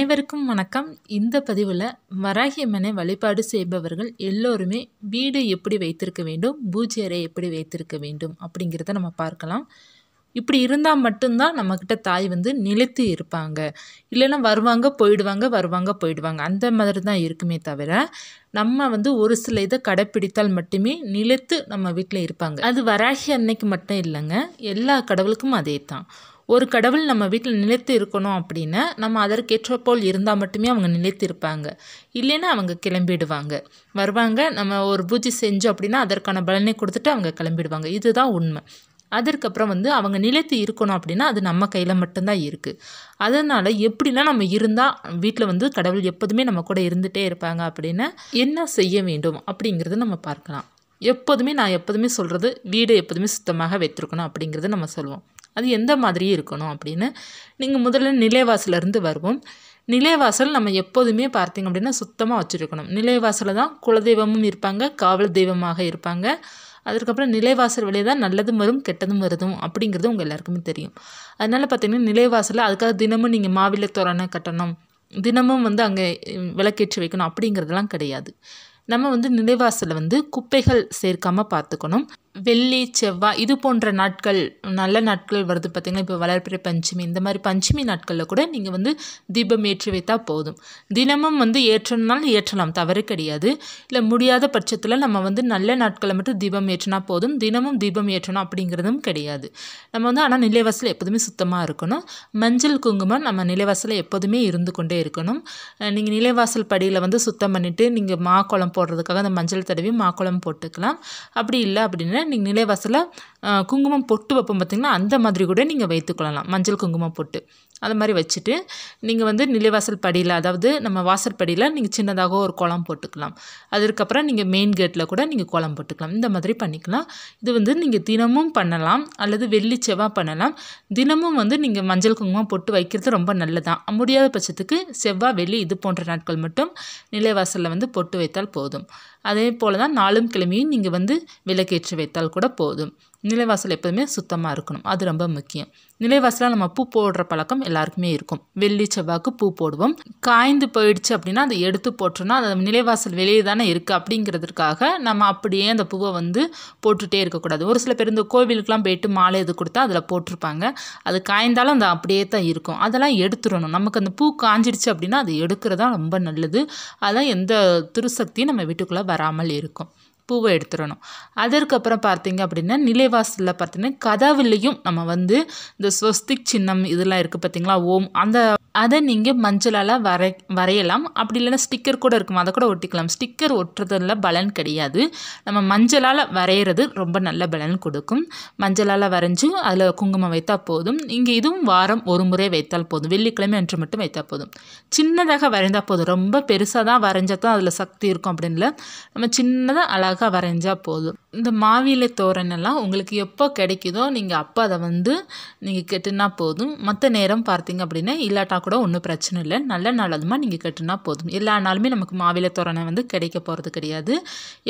அனைவருக்கும் வணக்கம் இந்த பதிவில் வராகியம்மனை வழிபாடு செய்பவர்கள் எல்லோருமே வீடு எப்படி வைத்திருக்க வேண்டும் பூஜை அறை எப்படி வைத்திருக்க வேண்டும் அப்படிங்கிறத நம்ம பார்க்கலாம் இப்படி இருந்தால் மட்டும்தான் நம்மக்கிட்ட தாய் வந்து நிலைத்து இருப்பாங்க இல்லைன்னா வருவாங்க போயிடுவாங்க வருவாங்க போயிடுவாங்க அந்த மாதிரி தான் இருக்குமே தவிர நம்ம வந்து ஒரு சில இதை கடைப்பிடித்தால் மட்டுமே நிலைத்து நம்ம வீட்டில் இருப்பாங்க அது வராகி அன்னைக்கு மட்டும் இல்லைங்க எல்லா கடவுளுக்கும் அதே தான் ஒரு கடவுள் நம்ம வீட்டில் நிலைத்து இருக்கணும் அப்படின்னு நம்ம அதற்கேற்ற போல் இருந்தால் மட்டுமே அவங்க நிலைத்து இருப்பாங்க இல்லைன்னா அவங்க கிளம்பிடுவாங்க வருவாங்க நம்ம ஒரு பூஜை செஞ்சோம் அப்படின்னா அதற்கான பலனை கொடுத்துட்டு அவங்க கிளம்பிடுவாங்க இதுதான் உண்மை அதற்கப்புறம் வந்து அவங்க நிலைத்து இருக்கணும் அப்படின்னா அது நம்ம கையில் மட்டும்தான் இருக்குது அதனால் எப்படிலாம் நம்ம இருந்தால் வீட்டில் வந்து கடவுள் எப்போதுமே நம்ம கூட இருந்துகிட்டே இருப்பாங்க அப்படின்னா என்ன செய்ய வேண்டும் அப்படிங்கிறத நம்ம பார்க்கலாம் எப்போதுமே நான் எப்போதுமே சொல்கிறது வீடு எப்போதுமே சுத்தமாக வைத்திருக்கணும் அப்படிங்கிறத நம்ம சொல்லுவோம் அது எந்த மாதிரி இருக்கணும் அப்படின்னு நீங்கள் முதல்ல நிலைவாசலேருந்து வருவோம் நிலைவாசல் நம்ம எப்போதுமே பார்த்திங்க அப்படின்னா சுத்தமாக வச்சுருக்கணும் நிலைவாசலில் தான் குலதெய்வமும் இருப்பாங்க காவல் தெய்வமாக இருப்பாங்க அதற்கப்புறம் நிலைவாசல் வழியே தான் நல்லதும் வரும் கெட்டதும் வருதும் அப்படிங்கிறது உங்கள் எல்லாருக்குமே தெரியும் அதனால் பார்த்திங்கன்னா நிலைவாசலில் அதுக்காக தினமும் நீங்கள் மாவில தோரணை கட்டணும் தினமும் வந்து அங்கே விளக்கேற்றி வைக்கணும் அப்படிங்கிறதெல்லாம் கிடையாது நம்ம வந்து நிலைவாசலில் வந்து குப்பைகள் சேர்க்காமல் பார்த்துக்கணும் வெள்ளி செவ்வாய் இது போன்ற நாட்கள் நல்ல நாட்கள் வருது பார்த்திங்கன்னா இப்போ வளர்ப்பிற பஞ்சமி இந்த மாதிரி பஞ்சமி நாட்களில் கூட நீங்கள் வந்து தீபம் ஏற்றி வைத்தால் போதும் தினமும் வந்து ஏற்றணும்னாலும் ஏற்றலாம் தவறு கிடையாது இல்லை முடியாத பட்சத்தில் நம்ம வந்து நல்ல நாட்களை மட்டும் தீபம் ஏற்றினா போதும் தினமும் தீபம் ஏற்றணும் அப்படிங்கிறதும் கிடையாது நம்ம வந்து ஆனால் நிலைவாசல் எப்போதுமே சுத்தமாக இருக்கணும் மஞ்சள் குங்குமம் நம்ம நிலைவாசல் எப்போதுமே இருந்து கொண்டே இருக்கணும் நீங்கள் நிலைவாசல் படியில் வந்து சுத்தம் பண்ணிவிட்டு நீங்கள் மாக்குளம் போடுறதுக்காக அந்த மஞ்சள் தடவி மாக்குளம் போட்டுக்கலாம் அப்படி இல்லை அப்படின்னா ni vas குங்குமம் பொட்டு வைப்போம் பார்த்திங்கன்னா அந்த மாதிரி கூட நீங்கள் வைத்துக்கொள்ளலாம் மஞ்சள் குங்குமம் பொட்டு அது மாதிரி வச்சுட்டு நீங்கள் வந்து நிலைவாசல் படியில் அதாவது நம்ம வாசல் படியில் நீங்கள் சின்னதாக ஒரு குளம் போட்டுக்கலாம் அதுக்கப்புறம் நீங்கள் மெயின் கேட்டில் கூட நீங்கள் குளம் போட்டுக்கலாம் இந்த மாதிரி பண்ணிக்கலாம் இது வந்து நீங்கள் தினமும் பண்ணலாம் அல்லது வெள்ளி செவ்வாய் பண்ணலாம் தினமும் வந்து நீங்கள் மஞ்சள் குங்குமம் பொட்டு வைக்கிறது ரொம்ப நல்லதான் முடியாத பட்சத்துக்கு செவ்வாய் வெள்ளி இது போன்ற நாட்கள் மட்டும் நிலைவாசலில் வந்து பொட்டு வைத்தால் போதும் அதே போல் தான் நாளும் கிழமையும் நீங்கள் வந்து விளக்கேற்றி வைத்தால் கூட போதும் நிலைவாசல் எப்போதுமே சுத்தமாக இருக்கணும் அது ரொம்ப முக்கியம் நிலைவாசலாக நம்ம பூ போடுற பழக்கம் எல்லாருக்குமே இருக்கும் வெள்ளி செவ்வாய்க்கு பூ போடுவோம் காய்ந்து போயிடுச்சு அப்படின்னா அதை எடுத்து போட்டோன்னா அது நிலைவாசல் வெளியே தானே இருக்குது அப்படிங்கிறதுக்காக நம்ம அப்படியே அந்த பூவை வந்து போட்டுகிட்டே இருக்கக்கூடாது ஒரு சில பேர் இந்த கோவிலுக்கெலாம் போயிட்டு மாலை இது கொடுத்தா அதில் போட்டிருப்பாங்க அது காய்ந்தாலும் அந்த அப்படியே தான் இருக்கும் அதெல்லாம் எடுத்துடணும் நமக்கு அந்த பூ காஞ்சிடுச்சு அப்படின்னா அது எடுக்கிறதா ரொம்ப நல்லது அதான் எந்த துருசக்தியும் நம்ம வீட்டுக்குள்ளே வராமல் இருக்கும் பூவை எடுத்துடணும் அதற்கப்புறம் பார்த்தீங்க அப்படின்னா நிலைவாசலில் பார்த்தீங்கன்னா கதவுலேயும் நம்ம வந்து இந்த ஸ்வஸ்திக் சின்னம் இதெல்லாம் இருக்குது பார்த்தீங்களா ஓம் அந்த அதை நீங்கள் மஞ்சளால் வரை வரையலாம் அப்படி இல்லைன்னா ஸ்டிக்கர் கூட இருக்கும் அதை கூட ஒட்டிக்கலாம் ஸ்டிக்கர் ஒட்டுறதுல பலன் கிடையாது நம்ம மஞ்சளால் வரைகிறது ரொம்ப நல்ல பலன் கொடுக்கும் மஞ்சளால் வரைஞ்சி அதில் குங்குமம் வைத்தால் போதும் நீங்கள் இதுவும் வாரம் ஒரு முறை வைத்தால் போதும் வெள்ளிக்கிழமை அன்று மட்டும் வைத்தால் போதும் சின்னதாக வரைந்தால் போதும் ரொம்ப பெருசாக தான் வரைஞ்சால் தான் அதில் சக்தி இருக்கும் அப்படின்னு நம்ம சின்னதாக அழகாக அழகாக வரைஞ்சால் போதும் இந்த மாவிலை தோரணெல்லாம் உங்களுக்கு எப்போ கிடைக்குதோ நீங்கள் அப்போ அதை வந்து நீங்கள் கெட்டுனா போதும் மற்ற நேரம் பார்த்தீங்க அப்படின்னா இல்லாட்டா கூட ஒன்றும் பிரச்சனை இல்லை நல்ல நல்லதுமாக நீங்கள் கெட்டுனா போதும் எல்லா நாளுமே நமக்கு மாவிலை தோரணை வந்து கிடைக்க போகிறது கிடையாது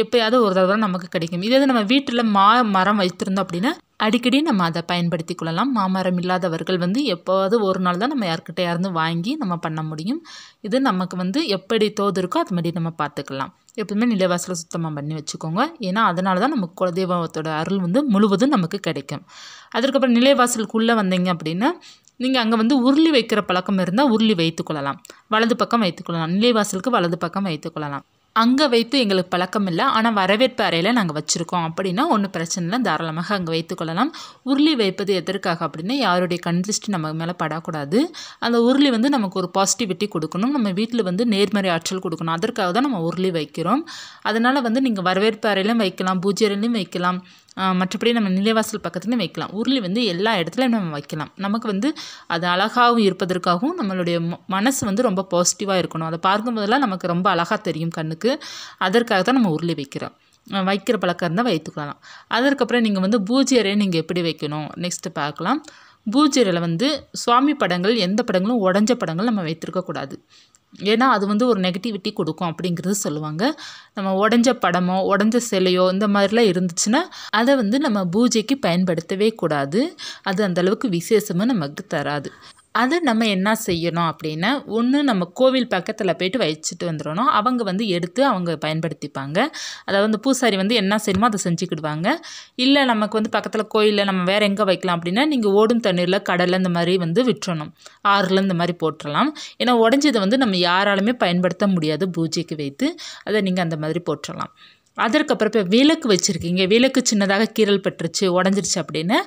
எப்போயாவது ஒரு தடவை நமக்கு கிடைக்கும் இதே நம்ம வீட்டில் மா மரம் வைத்திருந்தோம் அப்படின்னா அடிக்கடி நம்ம அதை பயன்படுத்தி கொள்ளலாம் மாமரம் இல்லாதவர்கள் வந்து எப்போவது ஒரு நாள் தான் நம்ம யாருந்து வாங்கி நம்ம பண்ண முடியும் இது நமக்கு வந்து எப்படி தோது இருக்கோ அது மாதிரி நம்ம பார்த்துக்கலாம் எப்பவுமே நிலவாசலை சுத்தமாக பண்ணி வச்சுக்கோங்க ஏன்னா அதனால தான் நமக்கு குலதெய்வத்தோட அருள் வந்து முழுவதும் நமக்கு கிடைக்கும் அதுக்கப்புறம் நிலைவாசலுக்குள்ளே வந்தீங்க அப்படின்னா நீங்கள் அங்கே வந்து உருளி வைக்கிற பழக்கம் இருந்தால் உருளி வைத்துக்கொள்ளலாம் வலது பக்கம் வைத்துக்கொள்ளலாம் நிலைவாசலுக்கு வலது பக்கம் வைத்துக்கொள்ளலாம் அங்கே வைத்து எங்களுக்கு பழக்கம் இல்லை ஆனால் வரவேற்பு அறையில் நாங்கள் வச்சுருக்கோம் அப்படின்னா ஒன்றும் பிரச்சனை இல்லை தாராளமாக அங்கே வைத்துக்கொள்ளலாம் உருளி வைப்பது எதற்காக அப்படின்னா யாருடைய கண் நம்ம மேலே படக்கூடாது அந்த உருளி வந்து நமக்கு ஒரு பாசிட்டிவிட்டி கொடுக்கணும் நம்ம வீட்டில் வந்து நேர்மறை ஆற்றல் கொடுக்கணும் அதற்காக தான் நம்ம உருளி வைக்கிறோம் அதனால் வந்து நீங்கள் வரவேற்பு அறையிலும் வைக்கலாம் பூஜை அறையிலையும் வைக்கலாம் மற்றபடி நம்ம நிலைவாசல் பக்கத்துலேயும் வைக்கலாம் உருளி வந்து எல்லா இடத்துலையும் நம்ம வைக்கலாம் நமக்கு வந்து அது அழகாகவும் இருப்பதற்காகவும் நம்மளுடைய மனசு வந்து ரொம்ப பாசிட்டிவாக இருக்கணும் அதை பார்க்கும்போதெல்லாம் நமக்கு ரொம்ப அழகாக தெரியும் கண்ணுக்கு அதற்காக தான் நம்ம உருளி வைக்கிறோம் வைக்கிற பழக்கம் இருந்தால் வைத்துக்கலாம் அதற்கப்புறம் நீங்கள் வந்து பூஜையரை நீங்கள் எப்படி வைக்கணும் நெக்ஸ்ட்டு பார்க்கலாம் பூஜையில் வந்து சுவாமி படங்கள் எந்த படங்களும் உடஞ்ச படங்கள் நம்ம வைத்திருக்கக்கூடாது ஏன்னா அது வந்து ஒரு நெகட்டிவிட்டி கொடுக்கும் அப்படிங்கிறது சொல்லுவாங்க நம்ம உடஞ்ச படமோ உடஞ்ச சிலையோ இந்த மாதிரிலாம் இருந்துச்சுன்னா அதை வந்து நம்ம பூஜைக்கு பயன்படுத்தவே கூடாது அது அந்தளவுக்கு விசேஷமாக நமக்கு தராது அது நம்ம என்ன செய்யணும் அப்படின்னா ஒன்று நம்ம கோவில் பக்கத்தில் போயிட்டு வச்சுட்டு வந்துடணும் அவங்க வந்து எடுத்து அவங்க பயன்படுத்திப்பாங்க அதாவது வந்து பூசாரி வந்து என்ன செய்யணுமோ அதை செஞ்சுக்கிடுவாங்க இல்லை நமக்கு வந்து பக்கத்தில் கோயிலில் நம்ம வேறு எங்கே வைக்கலாம் அப்படின்னா நீங்கள் ஓடும் தண்ணீரில் கடலில் இந்த மாதிரி வந்து விட்டுறணும் ஆறில் இந்த மாதிரி போட்டுடலாம் ஏன்னா உடஞ்சதை வந்து நம்ம யாராலுமே பயன்படுத்த முடியாது பூஜைக்கு வைத்து அதை நீங்கள் அந்த மாதிரி போட்டுடலாம் அதற்கப்புறம் இப்போ விளக்கு வச்சுருக்கீங்க விளக்கு சின்னதாக கீரல் பட்டுருச்சு உடஞ்சிருச்சு அப்படின்னு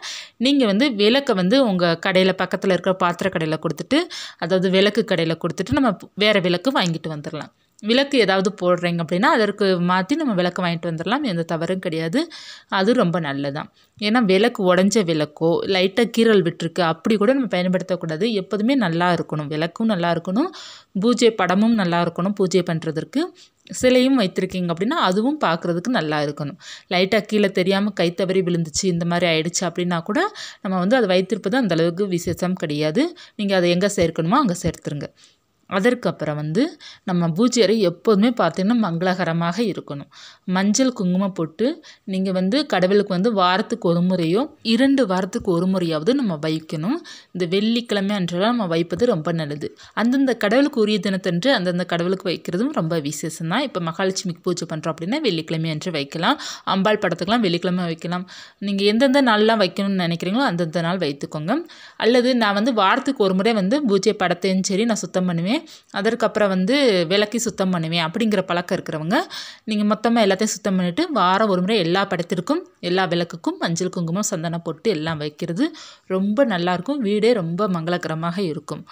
நீங்கள் வந்து விளக்கை வந்து உங்கள் கடையில் பக்கத்தில் இருக்கிற பாத்திர கடையில் கொடுத்துட்டு அதாவது விளக்கு கடையில் கொடுத்துட்டு நம்ம வேறு விளக்கு வாங்கிட்டு வந்துடலாம் விளக்கு ஏதாவது போடுறீங்க அப்படின்னா அதற்கு மாற்றி நம்ம விளக்கு வாங்கிட்டு வந்துடலாம் எந்த தவறும் கிடையாது அது ரொம்ப நல்லதான் ஏன்னா விளக்கு உடஞ்ச விளக்கோ லைட்டாக கீரல் விட்டுருக்கு அப்படி கூட நம்ம பயன்படுத்தக்கூடாது எப்போதுமே நல்லா இருக்கணும் விளக்கும் நல்லா இருக்கணும் பூஜை படமும் நல்லா இருக்கணும் பூஜை பண்ணுறதுக்கு சிலையும் வைத்திருக்கீங்க அப்படின்னா அதுவும் பார்க்குறதுக்கு நல்லா இருக்கணும் லைட்டாக கீழே தெரியாமல் கைத்தவறி விழுந்துச்சு இந்த மாதிரி ஆயிடுச்சு அப்படின்னா கூட நம்ம வந்து அதை வைத்திருப்பது அந்தளவுக்கு விசேஷம் கிடையாது நீங்கள் அதை எங்கே சேர்க்கணுமோ அங்கே சேர்த்துருங்க அதற்கு அப்புறம் வந்து நம்ம பூஜை அறை எப்போதுமே பார்த்திங்கன்னா மங்களகரமாக இருக்கணும் மஞ்சள் குங்குமம் போட்டு நீங்கள் வந்து கடவுளுக்கு வந்து வாரத்துக்கு ஒரு முறையோ இரண்டு வாரத்துக்கு ஒரு முறையாவது நம்ம வைக்கணும் இந்த வெள்ளிக்கிழமை அன்றெல்லாம் நம்ம வைப்பது ரொம்ப நல்லது அந்தந்த கடவுளுக்கு உரிய தினத்தன்று அந்தந்த கடவுளுக்கு வைக்கிறதும் ரொம்ப விசேஷம் தான் இப்போ மகாலட்சுமிக்கு பூஜை பண்ணுறோம் அப்படின்னா வெள்ளிக்கிழமை அன்று வைக்கலாம் அம்பாள் படத்துக்கெலாம் வெள்ளிக்கிழமை வைக்கலாம் நீங்கள் எந்தெந்த நாள்லாம் வைக்கணும்னு நினைக்கிறீங்களோ அந்தந்த நாள் வைத்துக்கோங்க அல்லது நான் வந்து வாரத்துக்கு ஒரு முறை வந்து பூஜை படத்தையும் சரி நான் சுத்தம் பண்ணுவேன் பண்ணுவேன் அதற்கப்புறம் வந்து விளக்கி சுத்தம் பண்ணுவேன் அப்படிங்கிற பழக்கம் இருக்கிறவங்க நீங்கள் மொத்தமாக எல்லாத்தையும் சுத்தம் பண்ணிவிட்டு வாரம் ஒரு முறை எல்லா படத்திற்கும் எல்லா விளக்குக்கும் மஞ்சள் குங்குமம் சந்தனம் போட்டு எல்லாம் வைக்கிறது ரொம்ப நல்லாயிருக்கும் வீடே ரொம்ப மங்களகரமாக இருக்கும்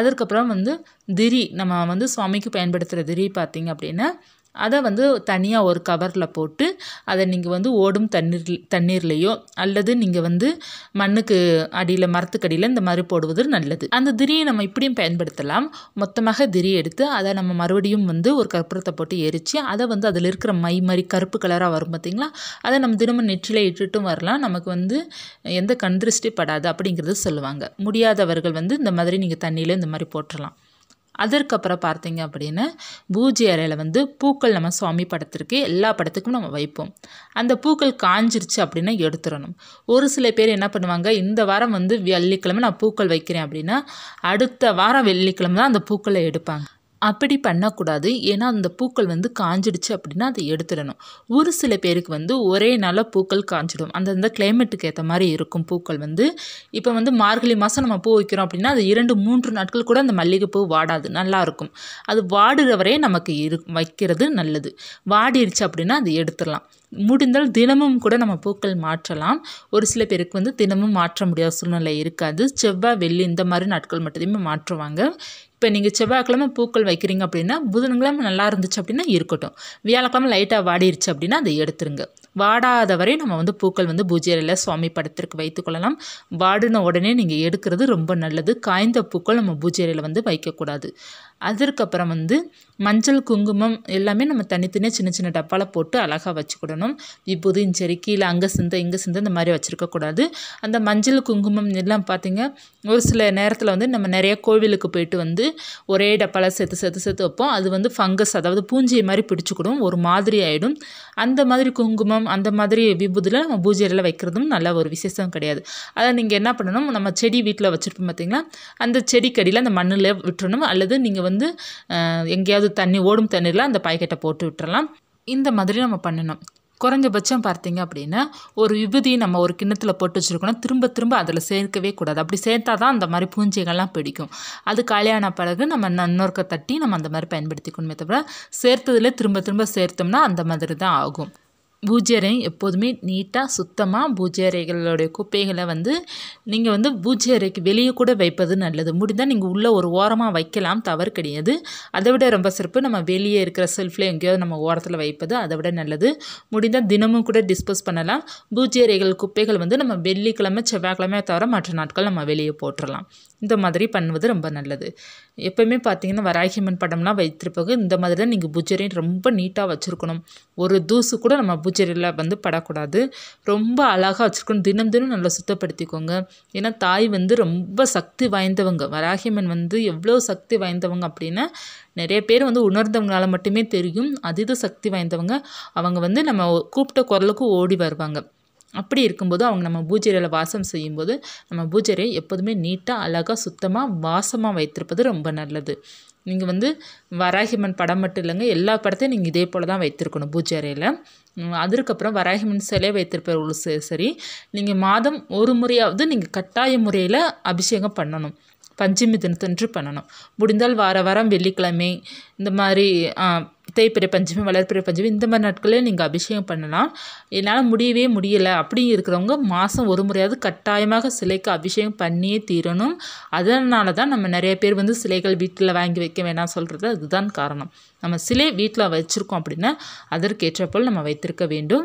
அதற்கப்புறம் வந்து திரி நம்ம வந்து சுவாமிக்கு பயன்படுத்துகிற திரி பார்த்திங்க அப்படின்னா அதை வந்து தனியாக ஒரு கவரில் போட்டு அதை நீங்கள் வந்து ஓடும் தண்ணீர் தண்ணீர்லேயோ அல்லது நீங்கள் வந்து மண்ணுக்கு அடியில் மரத்துக்கடியில் இந்த மாதிரி போடுவது நல்லது அந்த திரியை நம்ம இப்படியும் பயன்படுத்தலாம் மொத்தமாக திரி எடுத்து அதை நம்ம மறுபடியும் வந்து ஒரு கற்பூரத்தை போட்டு எரித்து அதை வந்து அதில் இருக்கிற மை மாதிரி கருப்பு கலராக வரும் பார்த்திங்களா அதை நம்ம தினமும் நெற்றில இட்டுட்டும் வரலாம் நமக்கு வந்து எந்த கண் திருஷ்டி படாது அப்படிங்கிறது சொல்லுவாங்க முடியாதவர்கள் வந்து இந்த மாதிரி நீங்கள் தண்ணியில் இந்த மாதிரி போட்டுடலாம் அதற்கப்புறம் பார்த்தீங்க அப்படின்னா பூஜை அறையில் வந்து பூக்கள் நம்ம சுவாமி படத்திற்கு எல்லா படத்துக்கும் நம்ம வைப்போம் அந்த பூக்கள் காஞ்சிருச்சு அப்படின்னா எடுத்துடணும் ஒரு சில பேர் என்ன பண்ணுவாங்க இந்த வாரம் வந்து வெள்ளிக்கிழமை நான் பூக்கள் வைக்கிறேன் அப்படின்னா அடுத்த வாரம் வெள்ளிக்கிழமை தான் அந்த பூக்களை எடுப்பாங்க அப்படி பண்ணக்கூடாது ஏன்னா அந்த பூக்கள் வந்து காஞ்சிடுச்சு அப்படின்னா அதை எடுத்துடணும் ஒரு சில பேருக்கு வந்து ஒரே நாளில் பூக்கள் காஞ்சிடும் அந்தந்த கிளைமேட்டுக்கு ஏற்ற மாதிரி இருக்கும் பூக்கள் வந்து இப்போ வந்து மார்கழி மாதம் நம்ம பூ வைக்கிறோம் அப்படின்னா அது இரண்டு மூன்று நாட்கள் கூட அந்த மல்லிகைப்பூ வாடாது நல்லாயிருக்கும் அது வாடுகிறவரே நமக்கு இரு வைக்கிறது நல்லது வாடிடுச்சு அப்படின்னா அது எடுத்துடலாம் முடிந்தால் தினமும் கூட நம்ம பூக்கள் மாற்றலாம் ஒரு சில பேருக்கு வந்து தினமும் மாற்ற முடியாத சூழ்நிலை இருக்காது செவ்வாய் வெள்ளி இந்த மாதிரி நாட்கள் மட்டுமே மாற்றுவாங்க இப்போ நீங்கள் செவ்வாய்க்கிழமை பூக்கள் வைக்கிறீங்க அப்படின்னா புதன்கிழமை நல்லா இருந்துச்சு அப்படின்னா இருக்கட்டும் வியாழக்கிழமை லைட்டாக வாடிடுச்சு அப்படின்னா அதை எடுத்துருங்க வாடாத வரை நம்ம வந்து பூக்கள் வந்து பூஜையில் சுவாமி படத்திற்கு வைத்துக்கொள்ளலாம் வாடின உடனே நீங்கள் எடுக்கிறது ரொம்ப நல்லது காய்ந்த பூக்கள் நம்ம பூஜையில் வந்து வைக்கக்கூடாது அதற்கப்புறம் வந்து மஞ்சள் குங்குமம் எல்லாமே நம்ம தனித்தனியாக சின்ன சின்ன டப்பாவில் போட்டு அழகாக வச்சுக்கிடணும் விபூதியும் சரி கீழே அங்கே சிந்த இங்கே சிந்த இந்த மாதிரி வச்சுருக்கக்கூடாது அந்த மஞ்சள் குங்குமம் எல்லாம் பார்த்திங்க ஒரு சில நேரத்தில் வந்து நம்ம நிறைய கோவிலுக்கு போயிட்டு வந்து ஒரே டப்பாவில் சேர்த்து சேர்த்து சேர்த்து வைப்போம் அது வந்து ஃபங்கஸ் அதாவது பூஞ்சை மாதிரி பிடிச்சிக்கிடும் ஒரு மாதிரி ஆகிடும் அந்த மாதிரி குங்குமம் அந்த மாதிரி விபூதியில் நம்ம பூஜையில் வைக்கிறதும் நல்ல ஒரு விசேஷம் கிடையாது அதை நீங்கள் என்ன பண்ணணும் நம்ம செடி வீட்டில் வச்சுருப்போம் பார்த்திங்கன்னா அந்த செடிக்கடியில் அந்த மண்ணில் விட்டுறணும் அல்லது நீங்கள் வந்து வந்து எங்கேயாவது தண்ணி ஓடும் தண்ணீரில் அந்த பாக்கெட்டை போட்டு விட்டுறலாம் இந்த மாதிரி நம்ம பண்ணணும் குறைஞ்சபட்சம் பார்த்தீங்க அப்படின்னா ஒரு விபூதி நம்ம ஒரு கிண்ணத்தில் போட்டு வச்சுருக்கோம் திரும்ப திரும்ப அதில் சேர்க்கவே கூடாது அப்படி சேர்த்தா தான் அந்த மாதிரி பூஞ்சைகள்லாம் பிடிக்கும் அது காலியான பிறகு நம்ம நன்னோர்க்கை தட்டி நம்ம அந்த மாதிரி பயன்படுத்திக்கணுமே தவிர சேர்த்ததில் திரும்ப திரும்ப சேர்த்தோம்னா அந்த மாதிரி தான் ஆகும் பூஜை அறை எப்போதுமே நீட்டாக சுத்தமாக பூஜ்யறைகளுடைய குப்பைகளை வந்து நீங்கள் வந்து பூஜை அறைக்கு வெளியே கூட வைப்பது நல்லது முடிந்தால் நீங்கள் உள்ளே ஒரு ஓரமாக வைக்கலாம் தவறு கிடையாது அதை விட ரொம்ப சிறப்பு நம்ம வெளியே இருக்கிற செல்ஃபில் எங்கேயாவது நம்ம ஓரத்தில் வைப்பது அதை விட நல்லது முடிந்தால் தினமும் கூட டிஸ்போஸ் பண்ணலாம் பூஜை அறைகள் குப்பைகள் வந்து நம்ம வெள்ளிக்கிழமை செவ்வாய்க்கிழமை தவிர மற்ற நாட்கள் நம்ம வெளியே போட்டுடலாம் இந்த மாதிரி பண்ணுவது ரொம்ப நல்லது எப்போயுமே பார்த்தீங்கன்னா வராகிமன் படம்லாம் வைத்திருப்பது இந்த மாதிரி தான் நீங்கள் புஜரியும் ரொம்ப நீட்டாக வச்சுருக்கணும் ஒரு தூசு கூட நம்ம புஜரியில் வந்து படக்கூடாது ரொம்ப அழகாக வச்சுருக்கணும் தினம் தினம் நல்லா சுத்தப்படுத்திக்கோங்க ஏன்னா தாய் வந்து ரொம்ப சக்தி வாய்ந்தவங்க வராகிமன் வந்து எவ்வளோ சக்தி வாய்ந்தவங்க அப்படின்னா நிறைய பேர் வந்து உணர்ந்தவங்களால் மட்டுமே தெரியும் அதீத சக்தி வாய்ந்தவங்க அவங்க வந்து நம்ம கூப்பிட்ட குரலுக்கு ஓடி வருவாங்க அப்படி இருக்கும்போது அவங்க நம்ம பூஜையில் வாசம் செய்யும்போது நம்ம பூஜையை எப்போதுமே நீட்டாக அழகாக சுத்தமாக வாசமாக வைத்திருப்பது ரொம்ப நல்லது நீங்கள் வந்து வராகிமன் படம் மட்டும் இல்லைங்க எல்லா படத்தையும் நீங்கள் இதே போல் தான் வைத்திருக்கணும் பூஜை அறையில் அதற்கப்புறம் வராகிமன் சிலை வைத்திருப்பவர்களும் சரி நீங்கள் மாதம் ஒரு முறையாவது நீங்கள் கட்டாய முறையில் அபிஷேகம் பண்ணணும் பஞ்சமி தினத்தன்று பண்ணணும் முடிந்தால் வார வாரம் வெள்ளிக்கிழமை இந்த மாதிரி பிற பஞ்சமி வளர்ப்பிறை பஞ்சமி இந்த மாதிரி நாட்களே நீங்கள் அபிஷேகம் பண்ணலாம் என்னால் முடியவே முடியலை அப்படி இருக்கிறவங்க மாதம் ஒரு முறையாவது கட்டாயமாக சிலைக்கு அபிஷேகம் பண்ணியே தீரணும் அதனால தான் நம்ம நிறைய பேர் வந்து சிலைகள் வீட்டில் வாங்கி வைக்க வேணாம் சொல்கிறது அதுதான் காரணம் நம்ம சிலை வீட்டில் வச்சுருக்கோம் அப்படின்னா அதற்கேற்றப்போல் நம்ம வைத்திருக்க வேண்டும்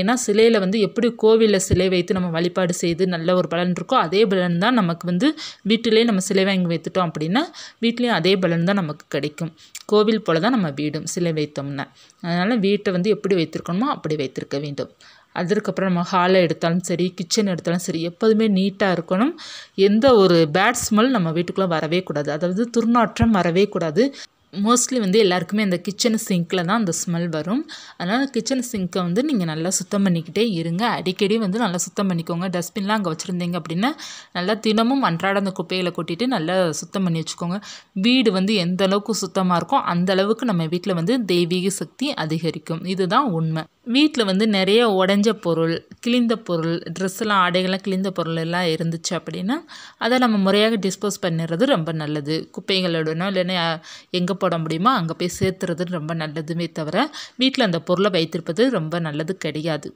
ஏன்னா சிலையில் வந்து எப்படி கோவிலில் சிலை வைத்து நம்ம வழிபாடு செய்து நல்ல ஒரு பலன் இருக்கோ அதே பலன் தான் நமக்கு வந்து வீட்டிலேயே நம்ம சிலை வாங்கி வைத்துட்டோம் அப்படின்னா வீட்லேயும் அதே பலன் தான் நமக்கு கிடைக்கும் கோவில் போல் தான் நம்ம வீடும் சிலை வைத்தோம்னா அதனால் வீட்டை வந்து எப்படி வைத்திருக்கணுமோ அப்படி வைத்திருக்க வேண்டும் அதற்கப்புறம் நம்ம ஹாலை எடுத்தாலும் சரி கிச்சன் எடுத்தாலும் சரி எப்போதுமே நீட்டாக இருக்கணும் எந்த ஒரு பேட் ஸ்மெல் நம்ம வீட்டுக்குள்ளே வரவே கூடாது அதாவது துர்நாற்றம் வரவே கூடாது மோஸ்ட்லி வந்து எல்லாருக்குமே அந்த கிச்சன் சிங்க்கில் தான் அந்த ஸ்மெல் வரும் அதனால் கிச்சன் சிங்க்கை வந்து நீங்கள் நல்லா சுத்தம் பண்ணிக்கிட்டே இருங்க அடிக்கடி வந்து நல்லா சுத்தம் பண்ணிக்கோங்க டஸ்ட்பின்லாம் அங்கே வச்சுருந்தீங்க அப்படின்னா நல்லா தினமும் அன்றாட அந்த குப்பையில் கொட்டிட்டு நல்லா சுத்தம் பண்ணி வச்சுக்கோங்க வீடு வந்து எந்த அளவுக்கு சுத்தமாக இருக்கோ அந்த அளவுக்கு நம்ம வீட்டில் வந்து தெய்வீக சக்தி அதிகரிக்கும் இதுதான் உண்மை வீட்டில் வந்து நிறைய உடஞ்ச பொருள் கிழிந்த பொருள் ட்ரெஸ்ஸெல்லாம் ஆடைகள்லாம் கிழிந்த பொருள் எல்லாம் இருந்துச்சு அப்படின்னா அதை நம்ம முறையாக டிஸ்போஸ் பண்ணிடுறது ரொம்ப நல்லது குப்பைகளோடனோ இல்லைன்னா எங்கே போட முடியுமோ அங்கே போய் சேர்த்துறது ரொம்ப நல்லதுமே தவிர வீட்டில் அந்த பொருளை வைத்திருப்பது ரொம்ப நல்லது கிடையாது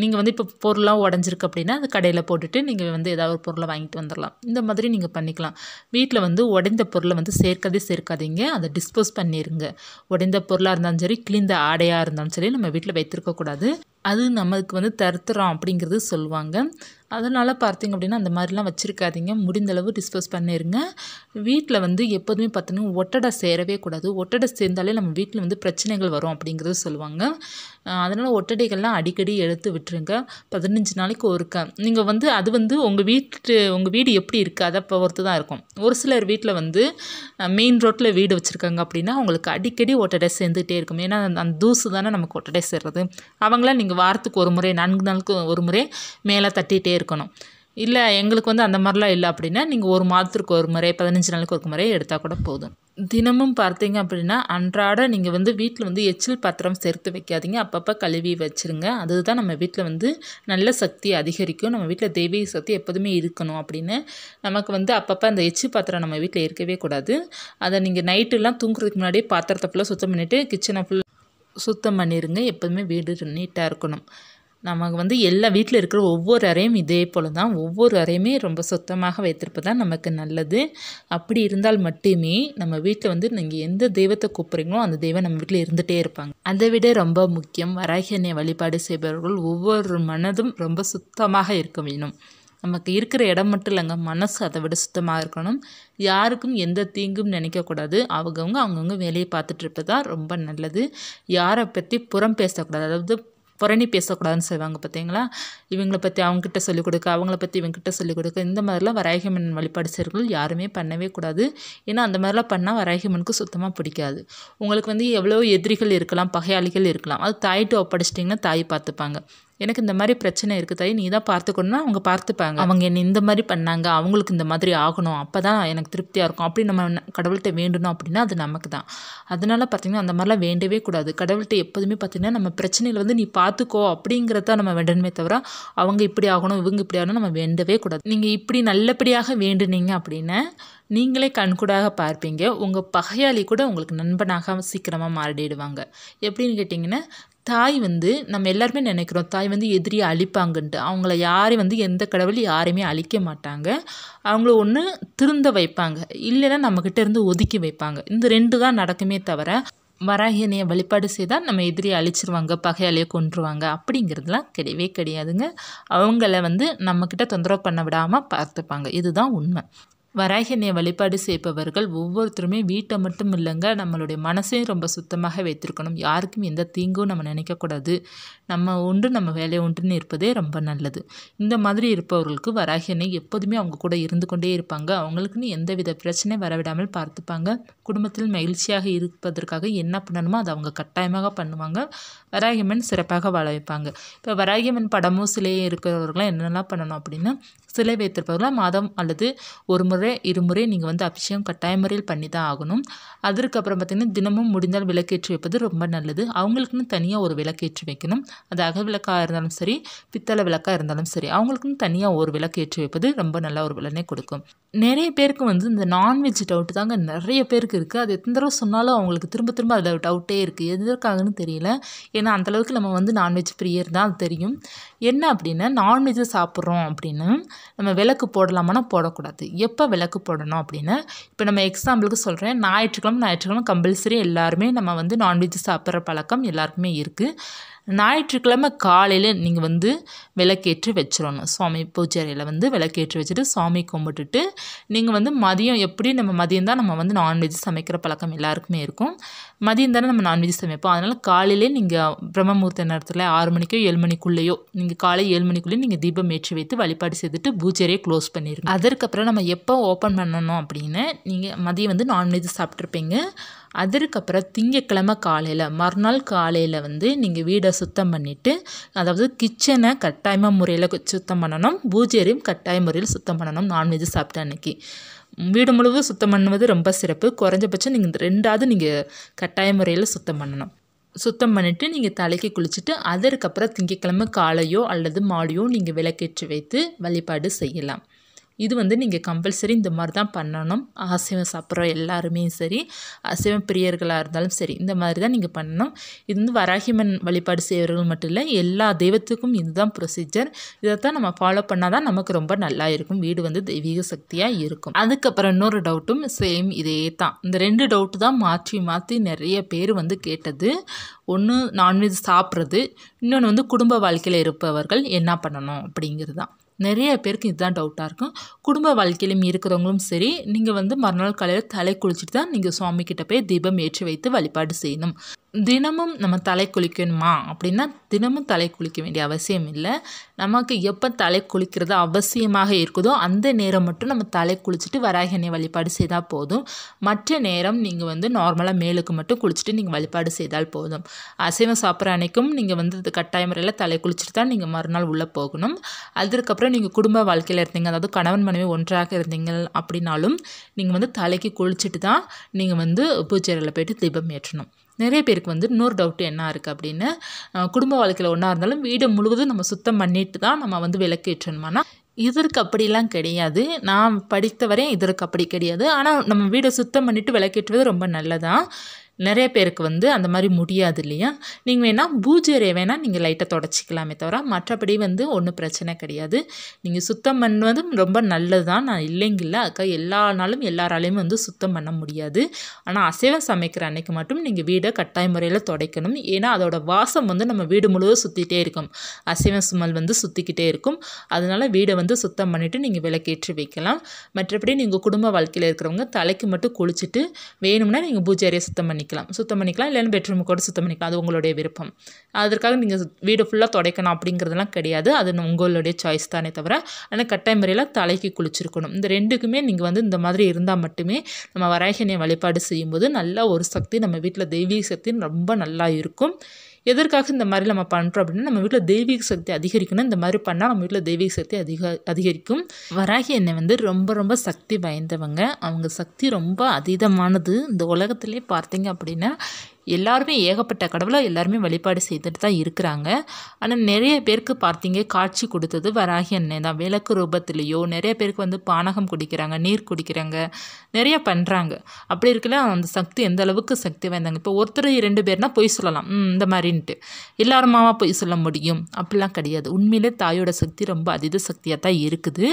நீங்கள் வந்து இப்போ பொருளாக உடஞ்சிருக்கு அப்படின்னா அது கடையில் போட்டுட்டு நீங்கள் வந்து ஏதாவது ஒரு பொருளை வாங்கிட்டு வந்துடலாம் இந்த மாதிரி நீங்கள் பண்ணிக்கலாம் வீட்டில் வந்து உடைந்த பொருளை வந்து சேர்க்கதே சேர்க்காதீங்க அதை டிஸ்போஸ் பண்ணிடுங்க உடைந்த பொருளாக இருந்தாலும் சரி கிழிந்த ஆடையாக இருந்தாலும் சரி நம்ம வீட்டில் வைத்திருக்கக்கூடாது அது நமக்கு வந்து தருத்துறோம் அப்படிங்கிறது சொல்லுவாங்க அதனால் பார்த்திங்க அப்படின்னா அந்த மாதிரிலாம் வச்சுருக்காதீங்க முடிந்தளவு டிஸ்போஸ் பண்ணிடுங்க வீட்டில் வந்து எப்போதுமே பார்த்தோன்னா ஒட்டடை சேரவே கூடாது ஒட்டடை சேர்ந்தாலே நம்ம வீட்டில் வந்து பிரச்சனைகள் வரும் அப்படிங்கிறது சொல்லுவாங்க அதனால் ஒட்டடைகள்லாம் அடிக்கடி எடுத்து விட்டுருங்க பதினஞ்சு நாளைக்கு ஒருக்க நீங்கள் வந்து அது வந்து உங்கள் வீட்டு உங்கள் வீடு எப்படி இருக்குது அதை பொறுத்து தான் இருக்கும் ஒரு சிலர் வீட்டில் வந்து மெயின் ரோட்டில் வீடு வச்சுருக்காங்க அப்படின்னா அவங்களுக்கு அடிக்கடி ஒட்டடை சேர்ந்துகிட்டே இருக்கும் ஏன்னா அந்த தூசு தானே நமக்கு ஒட்டடை சேர்றது அவங்களாம் நீங்கள் வாரத்துக்கு ஒரு முறை நான்கு நாளுக்கு ஒரு முறை மேலே தட்டிகிட்டே இருக்கணும் இல்லை எங்களுக்கு வந்து அந்த மாதிரிலாம் இல்லை அப்படின்னா நீங்கள் ஒரு மாதத்துக்கு ஒரு முறை பதினஞ்சு நாளுக்கு ஒரு முறை எடுத்தால் கூட போதும் தினமும் பார்த்தீங்க அப்படின்னா அன்றாட நீங்கள் வந்து வீட்டில் வந்து எச்சில் பாத்திரம் சேர்த்து வைக்காதீங்க அப்பப்போ கழுவி வச்சுருங்க அதுதான் நம்ம வீட்டில் வந்து நல்ல சக்தி அதிகரிக்கும் நம்ம வீட்டில் தெய்வீக சக்தி எப்போதுமே இருக்கணும் அப்படின்னு நமக்கு வந்து அப்பப்போ அந்த எச்சில் பாத்திரம் நம்ம வீட்டில் இருக்கவே கூடாது அதை நீங்கள் நைட்டுலாம் தூங்குறதுக்கு முன்னாடியே பாத்திரத்தை ஃபுல்லாக சுத்தம் பண்ணிவிட்டு கிச்சனை ஃபுல் சுத்தம் பண்ணிடுங்க எப்போதுமே வீடு நீட்டாக இருக்கணும் நமக்கு வந்து எல்லா வீட்டில் இருக்கிற ஒவ்வொரு அறையும் இதே போல் தான் ஒவ்வொரு அறையுமே ரொம்ப சுத்தமாக வைத்திருப்பது தான் நமக்கு நல்லது அப்படி இருந்தால் மட்டுமே நம்ம வீட்டில் வந்து நீங்கள் எந்த தெய்வத்தை கூப்பிட்றீங்களோ அந்த தெய்வம் நம்ம வீட்டில் இருந்துகிட்டே இருப்பாங்க அதை விட ரொம்ப முக்கியம் வராகியனை வழிபாடு செய்பவர்கள் ஒவ்வொரு மனதும் ரொம்ப சுத்தமாக இருக்க வேணும் நமக்கு இருக்கிற இடம் மட்டும் இல்லைங்க மனசு அதை விட சுத்தமாக இருக்கணும் யாருக்கும் எந்த தீங்கும் நினைக்கக்கூடாது அவங்கவுங்க அவங்கவுங்க வேலையை பார்த்துட்டு தான் ரொம்ப நல்லது யாரை பற்றி புறம் பேசக்கூடாது அதாவது புறணி பேசக்கூடாதுன்னு செய்வாங்க பார்த்தீங்களா இவங்களை பற்றி அவங்கக்கிட்ட சொல்லிக் கொடுக்க அவங்கள பற்றி இவங்ககிட்ட சொல்லிக் கொடுக்க இந்த மாதிரிலாம் வராகிமன் வழிபாடு செய்கிறவர்கள் யாருமே பண்ணவே கூடாது ஏன்னா அந்த மாதிரிலாம் பண்ணால் வராகிமனுக்கு சுத்தமாக பிடிக்காது உங்களுக்கு வந்து எவ்வளோ எதிரிகள் இருக்கலாம் பகையாளிகள் இருக்கலாம் அது தாயிட்டு ஒப்படைச்சிட்டிங்கன்னா தாய் பார்த்துப்பாங்க எனக்கு இந்த மாதிரி பிரச்சனை இருக்குது தாய் நீ தான் பார்த்துக்கணும்னா அவங்க பார்த்துப்பாங்க அவங்க என்னை இந்த மாதிரி பண்ணாங்க அவங்களுக்கு இந்த மாதிரி ஆகணும் அப்போ தான் எனக்கு திருப்தியாக இருக்கும் அப்படி நம்ம கடவுள்கிட்ட வேண்டணும் அப்படின்னா அது நமக்கு தான் அதனால் பார்த்திங்கன்னா அந்த மாதிரிலாம் வேண்டவே கூடாது கடவுள்கிட்ட எப்போதுமே பார்த்தீங்கன்னா நம்ம பிரச்சனையில் வந்து நீ பார்த்துக்கோ அப்படிங்கிறத நம்ம வேண்டணுமே தவிர அவங்க இப்படி ஆகணும் இவங்க இப்படி ஆகணும் நம்ம வேண்டவே கூடாது நீங்கள் இப்படி நல்லபடியாக வேண்டுனீங்க அப்படின்னா நீங்களே கண்கூடாக பார்ப்பீங்க உங்கள் பகையாளி கூட உங்களுக்கு நண்பனாக சீக்கிரமாக மாறிடுவாங்க எப்படின்னு கேட்டிங்கன்னா தாய் வந்து நம்ம எல்லாருமே நினைக்கிறோம் தாய் வந்து எதிரியை அழிப்பாங்கன்ட்டு அவங்கள யாரையும் வந்து எந்த கடவுள் யாரையுமே அழிக்க மாட்டாங்க அவங்கள ஒன்று திருந்த வைப்பாங்க இல்லைன்னா நம்மக்கிட்ட இருந்து ஒதுக்கி வைப்பாங்க இந்த ரெண்டு தான் நடக்குமே தவிர வராகியனையை வழிபாடு செய்தால் நம்ம எதிரியை அழிச்சிருவாங்க பகையாலேயே கொன்றுவாங்க அப்படிங்கிறதுலாம் கிடையவே கிடையாதுங்க அவங்கள வந்து நம்மக்கிட்ட தொந்தரவு பண்ண விடாமல் பார்த்துப்பாங்க இதுதான் உண்மை வராகினை வழிபாடு செய்பவர்கள் ஒவ்வொருத்தருமே வீட்டை மட்டும் இல்லைங்க நம்மளுடைய மனசையும் ரொம்ப சுத்தமாக வைத்திருக்கணும் யாருக்கும் எந்த தீங்கும் நம்ம நினைக்கக்கூடாது நம்ம உண்டு நம்ம வேலையை உண்டுன்னு இருப்பதே ரொம்ப நல்லது இந்த மாதிரி இருப்பவர்களுக்கு வராகினை எப்போதுமே அவங்க கூட இருந்து கொண்டே இருப்பாங்க அவங்களுக்குன்னு எந்தவித பிரச்சனையும் வரவிடாமல் பார்த்துப்பாங்க குடும்பத்தில் மகிழ்ச்சியாக இருப்பதற்காக என்ன பண்ணணுமோ அதை அவங்க கட்டாயமாக பண்ணுவாங்க வராகியம்மன் சிறப்பாக வாழ வைப்பாங்க இப்போ வராகியம்மன் படமும் சிலையும் இருக்கிறவர்களாம் என்னென்னலாம் பண்ணணும் அப்படின்னா சிலை வைத்திருப்பவர்களாம் மாதம் அல்லது ஒரு முறை இருமுறை நீங்கள் வந்து அபிஷேகம் கட்டாய முறையில் பண்ணி தான் ஆகணும் அதற்கப்புறம் பார்த்திங்கன்னா தினமும் முடிந்தால் விளக்கேற்றி வைப்பது ரொம்ப நல்லது அவங்களுக்குன்னு தனியாக ஒரு விளக்கேற்றி வைக்கணும் அது அக விளக்காக இருந்தாலும் சரி பித்தளை விளக்காக இருந்தாலும் சரி அவங்களுக்குன்னு தனியாக ஒரு விளக்கேற்றி வைப்பது ரொம்ப நல்ல ஒரு விலனை கொடுக்கும் நிறைய பேருக்கு வந்து இந்த நான்வெஜ் டவுட் தாங்க நிறைய பேருக்கு இருக்குது அது எத்தனை தடவை சொன்னாலும் அவங்களுக்கு திரும்ப திரும்ப அதில் டவுட்டே இருக்குது எதற்காகன்னு தெரியல ஏன்னா அந்தளவுக்கு நம்ம வந்து நான்வெஜ் ஃப்ரீயர் தான் அது தெரியும் என்ன அப்படின்னா நான்வெஜ் சாப்பிட்றோம் அப்படின்னு நம்ம விளக்கு போடலாமான்னா போடக்கூடாது எப்போ விளக்கு போடணும் அப்படின்னா இப்போ நம்ம எக்ஸாம்பிளுக்கு சொல்கிறேன் ஞாயிற்றுக்கிழமை ஞாயிற்றுக்கிழமை கம்பல்சரி எல்லாருமே நம்ம வந்து நான்வெஜ் சாப்பிட்ற பழக்கம் எல்லாருக்குமே இருக்குது ஞாயிற்றுக்கிழமை காலையில் நீங்கள் வந்து விளக்கேற்றி வச்சிடணும் சுவாமி பூஜாரியில் வந்து விளக்கேற்றி வச்சுட்டு சாமி கும்பிட்டுட்டு நீங்கள் வந்து மதியம் எப்படி நம்ம மதியம் தான் நம்ம வந்து நான்வெஜ் சமைக்கிற பழக்கம் எல்லாருக்குமே இருக்கும் மதியம் தானே நம்ம நான்வெஜ் சமைப்போம் அதனால் காலையிலே நீங்கள் பிரம்மமூர்த்த நேரத்தில் ஆறு மணிக்கோ ஏழு மணிக்குள்ளேயோ நீங்கள் காலை ஏழு மணிக்குள்ளேயோ நீங்கள் தீபம் ஏற்றி வைத்து வழிபாடு செய்துட்டு பூச்சேரியை க்ளோஸ் பண்ணிடுங்க அதற்கப்புறம் நம்ம எப்போ ஓப்பன் பண்ணணும் அப்படின்னு நீங்கள் மதியம் வந்து நான்வெஜ் சாப்பிட்ருப்பீங்க அதற்கப்புறம் திங்கக்கிழமை காலையில் மறுநாள் காலையில் வந்து நீங்கள் வீடை சுத்தம் பண்ணிவிட்டு அதாவது கிச்சனை கட்டாயமாக முறையில் சுத்தம் பண்ணணும் பூஜையரையும் கட்டாய முறையில் சுத்தம் பண்ணணும் நான்வெஜ் சாப்பிட்ட அன்னைக்கு வீடு முழுவதும் சுத்தம் பண்ணுவது ரொம்ப சிறப்பு குறைஞ்சபட்சம் நீங்கள் ரெண்டாவது நீங்கள் கட்டாய முறையில் சுத்தம் பண்ணணும் சுத்தம் பண்ணிவிட்டு நீங்கள் தலைக்கு குளிச்சுட்டு அதற்கப்புறம் திங்கக்கிழமை காலையோ அல்லது மாடியோ நீங்கள் விளக்கேற்றி வைத்து வழிபாடு செய்யலாம் இது வந்து நீங்கள் கம்பல்சரி இந்த மாதிரி தான் பண்ணணும் அசைவம் சாப்பிட்ற எல்லாருமே சரி அசைவம் பிரியர்களாக இருந்தாலும் சரி இந்த மாதிரி தான் நீங்கள் பண்ணணும் இது வந்து வராகிமன் வழிபாடு செய்வர்கள் மட்டும் இல்லை எல்லா தெய்வத்துக்கும் இதுதான் ப்ரொசீஜர் இதை தான் நம்ம ஃபாலோ பண்ணால் தான் நமக்கு ரொம்ப நல்லா இருக்கும் வீடு வந்து தெய்வீக சக்தியாக இருக்கும் அதுக்கப்புறம் இன்னொரு டவுட்டும் சேம் இதே தான் இந்த ரெண்டு டவுட்டு தான் மாற்றி மாற்றி நிறைய பேர் வந்து கேட்டது ஒன்று நான்வெஜ் சாப்பிட்றது இன்னொன்று வந்து குடும்ப வாழ்க்கையில் இருப்பவர்கள் என்ன பண்ணணும் அப்படிங்கிறது தான் நிறைய பேருக்கு இதுதான் டவுட்டாக இருக்கும் குடும்ப வாழ்க்கையிலும் இருக்கிறவங்களும் சரி நீங்கள் வந்து மறுநாள் காலையில் தலை குளிச்சுட்டு தான் நீங்கள் சுவாமிக்கிட்ட போய் தீபம் ஏற்றி வைத்து வழிபாடு செய்யணும் தினமும் நம்ம தலை குளிக்கணுமா அப்படின்னா தினமும் தலை குளிக்க வேண்டிய அவசியம் இல்லை நமக்கு எப்போ தலை குளிக்கிறது அவசியமாக இருக்குதோ அந்த நேரம் மட்டும் நம்ம தலை குளிச்சுட்டு வராகினை வழிபாடு செய்தால் போதும் மற்ற நேரம் நீங்கள் வந்து நார்மலாக மேலுக்கு மட்டும் குளிச்சுட்டு நீங்கள் வழிபாடு செய்தால் போதும் அசைவம் சாப்பிட்ற அன்னைக்கும் நீங்கள் வந்து கட்டாய முறையில் தலை குளிச்சுட்டு தான் நீங்கள் மறுநாள் உள்ளே போகணும் அதற்கப்புறம் நீங்கள் குடும்ப வாழ்க்கையில் இருந்தீங்க அதாவது கணவன் மனைவி ஒன்றாக இருந்தீங்க அப்படின்னாலும் நீங்கள் வந்து தலைக்கு குளிச்சுட்டு தான் நீங்கள் வந்து பூச்சேரியில் போய்ட்டு தீபம் ஏற்றணும் நிறைய பேருக்கு வந்து இன்னொரு டவுட் என்ன இருக்குது அப்படின்னு குடும்ப வாழ்க்கையில் ஒன்றா இருந்தாலும் வீடு முழுவதும் நம்ம சுத்தம் பண்ணிட்டு தான் நம்ம வந்து விளக்கேற்றணுமானா இதற்கு அப்படிலாம் கிடையாது நான் படித்த வரையும் இதற்கு அப்படி கிடையாது ஆனால் நம்ம வீடை சுத்தம் பண்ணிவிட்டு விளக்கேற்றுவது ரொம்ப நல்லதான் நிறைய பேருக்கு வந்து அந்த மாதிரி முடியாது இல்லையா நீங்கள் வேணால் பூஜரை வேணால் நீங்கள் லைட்டாக தொடச்சிக்கலாமே தவிர மற்றபடி வந்து ஒன்றும் பிரச்சனை கிடையாது நீங்கள் சுத்தம் பண்ணுவதும் ரொம்ப நல்லது தான் நான் இல்லை அக்கா எல்லா நாளும் எல்லாராலையும் வந்து சுத்தம் பண்ண முடியாது ஆனால் அசைவம் சமைக்கிற அன்னைக்கு மட்டும் நீங்கள் வீடை கட்டாய முறையில் துடைக்கணும் ஏன்னா அதோட வாசம் வந்து நம்ம வீடு முழுவதும் சுற்றிட்டே இருக்கும் அசைவம் சுமல் வந்து சுற்றிக்கிட்டே இருக்கும் அதனால் வீடை வந்து சுத்தம் பண்ணிவிட்டு நீங்கள் விளக்கேற்றி வைக்கலாம் மற்றபடி நீங்கள் குடும்ப வாழ்க்கையில் இருக்கிறவங்க தலைக்கு மட்டும் குளிச்சுட்டு வேணும்னா நீங்கள் பூஜை அறையை சுத்தம் பண்ணி பண்ணிக்கலாம் சுத்தம் பண்ணிக்கலாம் இல்லைன்னு பெட்ரூம் கூட சுத்தம் பண்ணிக்கலாம் அது உங்களுடைய விருப்பம் அதற்காக நீங்கள் வீடு ஃபுல்லாக துடைக்கணும் அப்படிங்கிறதுலாம் கிடையாது அது உங்களுடைய சாய்ஸ் தானே தவிர ஆனால் கட்டாய முறையில் தலைக்கு குளிச்சிருக்கணும் இந்த ரெண்டுக்குமே நீங்கள் வந்து இந்த மாதிரி இருந்தால் மட்டுமே நம்ம வராயகனியை வழிபாடு செய்யும்போது நல்லா ஒரு சக்தி நம்ம வீட்டில் தெய்வீக சக்தி ரொம்ப நல்லா இருக்கும் எதற்காக இந்த மாதிரி நம்ம பண்ணுறோம் அப்படின்னா நம்ம வீட்டில் தெய்வீக சக்தி அதிகரிக்கணும் இந்த மாதிரி பண்ணால் நம்ம வீட்டில் தெய்வீக சக்தி அதிக அதிகரிக்கும் வராகி எண்ணெய் வந்து ரொம்ப ரொம்ப சக்தி வாய்ந்தவங்க அவங்க சக்தி ரொம்ப அதீதமானது இந்த உலகத்திலே பார்த்தீங்க அப்படின்னா எல்லாருமே ஏகப்பட்ட கடவுளை எல்லாருமே வழிபாடு செய்துட்டு தான் இருக்கிறாங்க ஆனால் நிறைய பேருக்கு பார்த்தீங்க காட்சி கொடுத்தது வராகி அண்ணன் தான் விளக்கு ரூபத்துலேயோ நிறைய பேருக்கு வந்து பானகம் குடிக்கிறாங்க நீர் குடிக்கிறாங்க நிறைய பண்ணுறாங்க அப்படி இருக்கல அந்த சக்தி எந்த அளவுக்கு சக்தி வாய்ந்தாங்க இப்போ ஒருத்தர் ரெண்டு பேர்னா பொய் சொல்லலாம் இந்த மாதிரின்ட்டு எல்லாரும் மாமா பொய் சொல்ல முடியும் அப்படிலாம் கிடையாது உண்மையிலே தாயோட சக்தி ரொம்ப அதீத சக்தியாக தான் இருக்குது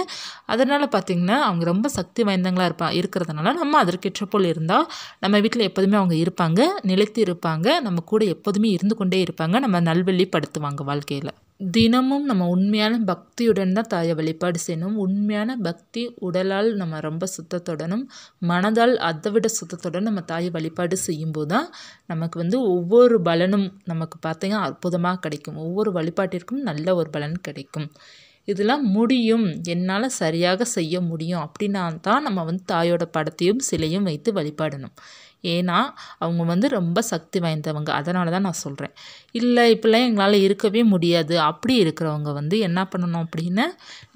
அதனால் பார்த்திங்கன்னா அவங்க ரொம்ப சக்தி வாய்ந்தவங்களாக இருப்பா இருக்கிறதுனால நம்ம அதற்கேற்ற போல் இருந்தால் நம்ம வீட்டில் எப்போதுமே அவங்க இருப்பாங்க நிலைத்து இருப்பாங்க நம்ம கூட எப்போதுமே இருந்து கொண்டே இருப்பாங்க நம்ம நல்வழிப்படுத்துவாங்க வாழ்க்கையில் தினமும் நம்ம உண்மையான பக்தியுடன் தான் தாயை வழிபாடு செய்யணும் உண்மையான பக்தி உடலால் நம்ம ரொம்ப சுத்தத்துடனும் மனதால் அதை விட சுத்தத்துடன் நம்ம தாயை வழிபாடு செய்யும்போது தான் நமக்கு வந்து ஒவ்வொரு பலனும் நமக்கு பார்த்தீங்கன்னா அற்புதமாக கிடைக்கும் ஒவ்வொரு வழிபாட்டிற்கும் நல்ல ஒரு பலன் கிடைக்கும் இதெல்லாம் முடியும் என்னால் சரியாக செய்ய முடியும் அப்படின்னா தான் நம்ம வந்து தாயோட படத்தையும் சிலையும் வைத்து வழிபாடணும் ஏன்னா அவங்க வந்து ரொம்ப சக்தி வாய்ந்தவங்க அதனால தான் நான் சொல்கிறேன் இல்லை இப்போல்லாம் எங்களால் இருக்கவே முடியாது அப்படி இருக்கிறவங்க வந்து என்ன பண்ணணும் அப்படின்னு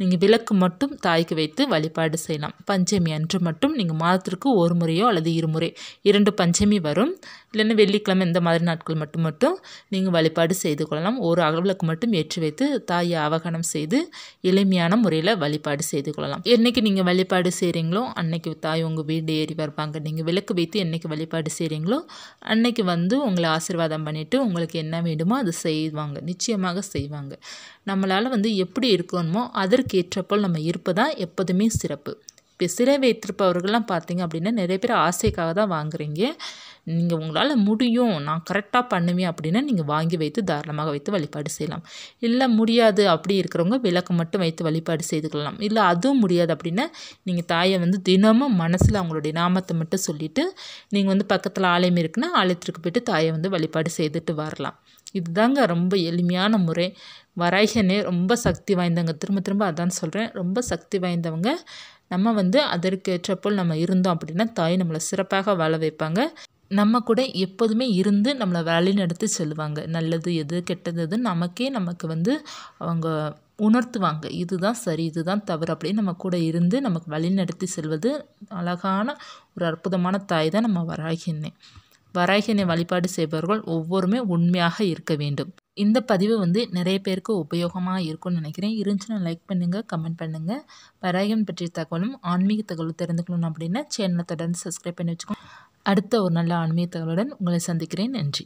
நீங்கள் விளக்கு மட்டும் தாய்க்கு வைத்து வழிபாடு செய்யலாம் பஞ்சமி அன்று மட்டும் நீங்கள் மாதத்திற்கு ஒரு முறையோ அல்லது இருமுறை இரண்டு பஞ்சமி வரும் இல்லைன்னா வெள்ளிக்கிழமை இந்த மாதிரி நாட்கள் மட்டும் மட்டும் நீங்கள் வழிபாடு செய்து கொள்ளலாம் ஒரு அகவிளக்கு மட்டும் ஏற்றி வைத்து தாயை அவகனம் செய்து எளிமையான முறையில் வழிபாடு செய்து கொள்ளலாம் என்றைக்கு நீங்கள் வழிபாடு செய்கிறீங்களோ அன்னைக்கு தாய் உங்கள் வீடு ஏறி வருவாங்க நீங்கள் விளக்கு வைத்து என்றைக்கு வழிபாடு செய்கிறீங்களோ அன்னைக்கு வந்து உங்களை ஆசீர்வாதம் பண்ணிவிட்டு உங்களுக்கு என்ன வேண்டுமோ அது செய்வாங்க நிச்சயமாக செய்வாங்க நம்மளால் வந்து எப்படி இருக்கணுமோ அதற்கு ஏற்றப்போல் நம்ம இருப்பதான் எப்போதுமே சிறப்பு இப்போ சிறை வைத்திருப்பவர்கள்லாம் பார்த்தீங்க அப்படின்னா நிறைய பேர் ஆசைக்காக தான் வாங்குறீங்க நீங்கள் உங்களால் முடியும் நான் கரெக்டாக பண்ணுவேன் அப்படின்னா நீங்கள் வாங்கி வைத்து தாராளமாக வைத்து வழிபாடு செய்யலாம் இல்லை முடியாது அப்படி இருக்கிறவங்க விளக்கு மட்டும் வைத்து வழிபாடு செய்துக்கலாம் இல்லை அதுவும் முடியாது அப்படின்னா நீங்கள் தாயை வந்து தினமும் மனசில் அவங்களுடைய நாமத்தை மட்டும் சொல்லிவிட்டு நீங்கள் வந்து பக்கத்தில் ஆலயம் இருக்குன்னா ஆலயத்திற்கு போய்ட்டு தாயை வந்து வழிபாடு செய்துட்டு வரலாம் இதுதாங்க ரொம்ப எளிமையான முறை வரைகனே ரொம்ப சக்தி வாய்ந்தவங்க திரும்ப திரும்ப அதான் சொல்கிறேன் ரொம்ப சக்தி வாய்ந்தவங்க நம்ம வந்து அதற்கேற்றப்போல் நம்ம இருந்தோம் அப்படின்னா தாய் நம்மளை சிறப்பாக வாழ வைப்பாங்க நம்ம கூட எப்போதுமே இருந்து நம்மளை வழிநடத்தி செல்வாங்க நல்லது எது கெட்டது நமக்கே நமக்கு வந்து அவங்க உணர்த்துவாங்க இதுதான் சரி இதுதான் தவறு அப்படின்னு நம்ம கூட இருந்து நமக்கு வழிநடத்தி செல்வது அழகான ஒரு அற்புதமான தாய் தான் நம்ம வராகினை வராகினை வழிபாடு செய்பவர்கள் ஒவ்வொருமே உண்மையாக இருக்க வேண்டும் இந்த பதிவு வந்து நிறைய பேருக்கு உபயோகமாக இருக்கும்னு நினைக்கிறேன் இருந்துச்சுன்னா லைக் பண்ணுங்கள் கமெண்ட் பண்ணுங்கள் வராகன் பற்றிய தகவலும் ஆன்மீக தகவலும் தெரிந்துக்கணும் அப்படின்னா சேனலை தொடர்ந்து சப்ஸ்கிரைப் பண்ணி வச்சுக்கோங்க அடுத்த ஒரு நல்ல ஆன்மீக உங்களை சந்திக்கிறேன் நன்றி